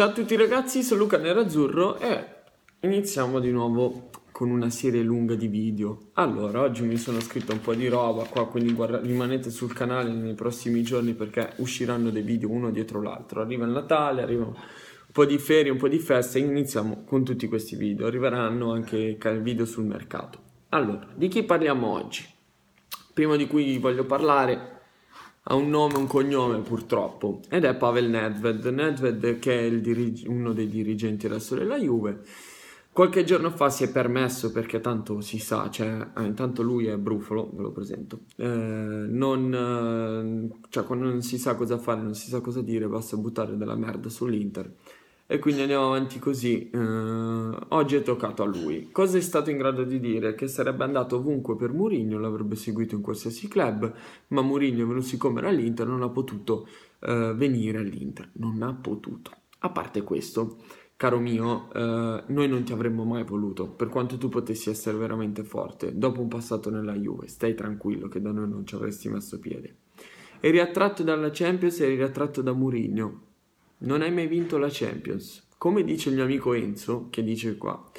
Ciao a tutti ragazzi, sono Luca Nerazzurro e iniziamo di nuovo con una serie lunga di video. Allora, oggi mi sono scritto un po' di roba qua, quindi guarda, rimanete sul canale nei prossimi giorni perché usciranno dei video uno dietro l'altro. Arriva il Natale, arriva un po' di ferie, un po' di feste, e iniziamo con tutti questi video. Arriveranno anche video sul mercato. Allora, di chi parliamo oggi? Prima di cui voglio parlare ha un nome, e un cognome purtroppo, ed è Pavel Nedved. Nedved che è dirige- uno dei dirigenti adesso della Juve. Qualche giorno fa si è permesso, perché tanto si sa, cioè, eh, intanto lui è brufolo, ve lo presento, eh, non, eh, cioè, quando non si sa cosa fare, non si sa cosa dire, basta buttare della merda sull'Inter e quindi andiamo avanti così. Eh, oggi è toccato a lui. Cosa è stato in grado di dire? Che sarebbe andato ovunque per Mourinho, l'avrebbe seguito in qualsiasi club, ma Mourinho, venuto siccome era all'Inter, non ha potuto eh, venire all'Inter. Non ha potuto. A parte questo, caro mio, eh, noi non ti avremmo mai voluto, per quanto tu potessi essere veramente forte. Dopo un passato nella Juve, stai tranquillo che da noi non ci avresti messo piede. Eri attratto dalla Champions, eri attratto da Mourinho non hai mai vinto la Champions. Come dice il mio amico Enzo, che dice qua,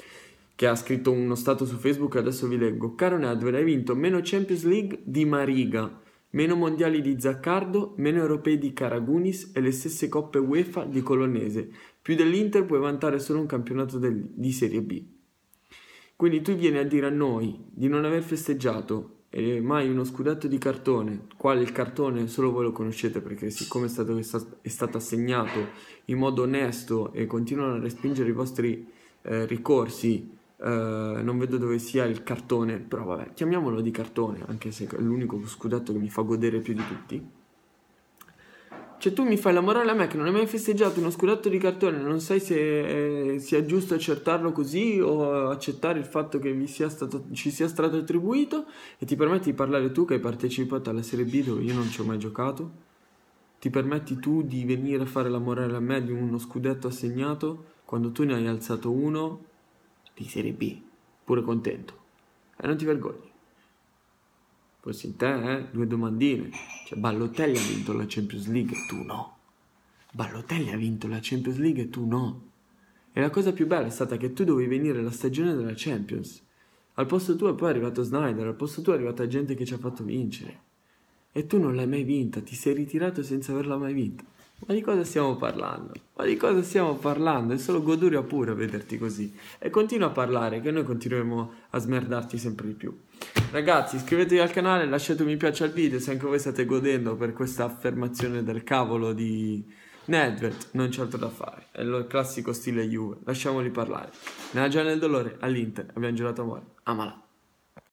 che ha scritto uno stato su Facebook, adesso vi leggo. Caro Nedved, hai vinto meno Champions League di Mariga, meno mondiali di Zaccardo, meno europei di Caragunis e le stesse coppe UEFA di Colonnese. Più dell'Inter puoi vantare solo un campionato del, di Serie B. Quindi tu vieni a dire a noi di non aver festeggiato e mai uno scudetto di cartone, quale il cartone solo voi lo conoscete perché siccome è stato, è stato assegnato in modo onesto e continuano a respingere i vostri eh, ricorsi, eh, non vedo dove sia il cartone, però vabbè, chiamiamolo di cartone, anche se è l'unico scudetto che mi fa godere più di tutti. Cioè, tu mi fai la morale a me che non hai mai festeggiato uno scudetto di cartone, non sai se eh, sia giusto accertarlo così o accettare il fatto che sia stato, ci sia stato attribuito e ti permetti di parlare tu che hai partecipato alla Serie B dove io non ci ho mai giocato? Ti permetti tu di venire a fare la morale a me di uno scudetto assegnato quando tu ne hai alzato uno di Serie B, pure contento. E non ti vergogni. Forse in te, eh? due domandine. Cioè, Ballotelli ha vinto la Champions League e tu no. Ballotelli ha vinto la Champions League e tu no. E la cosa più bella è stata che tu dovevi venire la stagione della Champions. Al posto tuo poi arrivato Snyder, al posto tuo è arrivata gente che ci ha fatto vincere. E tu non l'hai mai vinta, ti sei ritirato senza averla mai vinta. Ma di cosa stiamo parlando? Ma di cosa stiamo parlando? È solo goduria pura vederti così. E continua a parlare, che noi continueremo a smerdarti sempre di più. Ragazzi, iscrivetevi al canale, lasciate un mi piace al video se anche voi state godendo per questa affermazione del cavolo di Nedved. Non c'è altro da fare, è il classico stile Juve. Lasciamoli parlare. Nella già del dolore, all'Inter, abbiamo girato amore. Amala.